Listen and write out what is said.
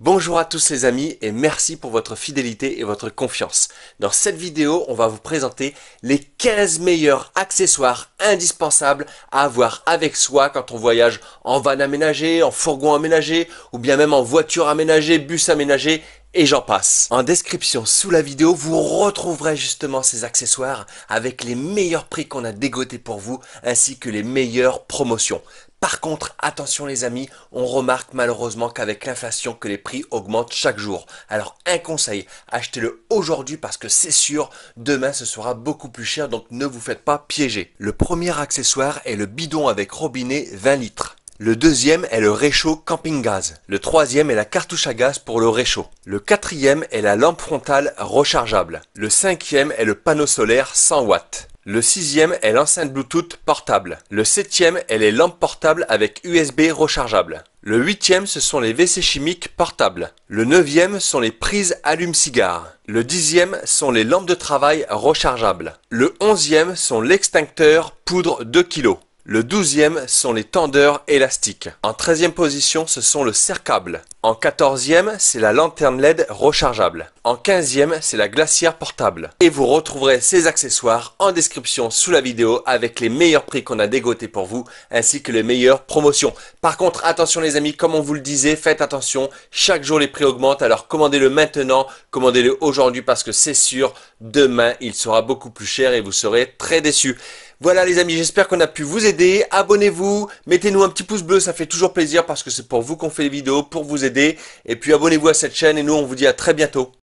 Bonjour à tous les amis et merci pour votre fidélité et votre confiance. Dans cette vidéo, on va vous présenter les 15 meilleurs accessoires indispensables à avoir avec soi quand on voyage en van aménagé, en fourgon aménagé ou bien même en voiture aménagée, bus aménagé et j'en passe. En description sous la vidéo, vous retrouverez justement ces accessoires avec les meilleurs prix qu'on a dégotés pour vous ainsi que les meilleures promotions. Par contre, attention les amis, on remarque malheureusement qu'avec l'inflation que les prix augmentent chaque jour. Alors un conseil, achetez-le aujourd'hui parce que c'est sûr, demain ce sera beaucoup plus cher donc ne vous faites pas piéger. Le premier accessoire est le bidon avec robinet 20 litres. Le deuxième est le réchaud camping-gaz. Le troisième est la cartouche à gaz pour le réchaud. Le quatrième est la lampe frontale rechargeable. Le cinquième est le panneau solaire 100 watts. Le sixième est l'enceinte Bluetooth portable. Le septième est les lampes portables avec USB rechargeable. Le huitième, ce sont les WC chimiques portables. Le neuvième sont les prises allume-cigare. Le dixième sont les lampes de travail rechargeables. Le onzième sont l'extincteur poudre 2 kg. Le douzième sont les tendeurs élastiques. En treizième position, ce sont le cercable. En quatorzième, c'est la lanterne LED rechargeable. En quinzième, c'est la glacière portable. Et vous retrouverez ces accessoires en description sous la vidéo avec les meilleurs prix qu'on a dégotés pour vous ainsi que les meilleures promotions. Par contre, attention les amis, comme on vous le disait, faites attention. Chaque jour, les prix augmentent. Alors commandez-le maintenant, commandez-le aujourd'hui parce que c'est sûr, demain, il sera beaucoup plus cher et vous serez très déçus. Voilà les amis, j'espère qu'on a pu vous aider. Abonnez-vous, mettez-nous un petit pouce bleu, ça fait toujours plaisir parce que c'est pour vous qu'on fait les vidéos, pour vous aider. Et puis abonnez-vous à cette chaîne et nous on vous dit à très bientôt.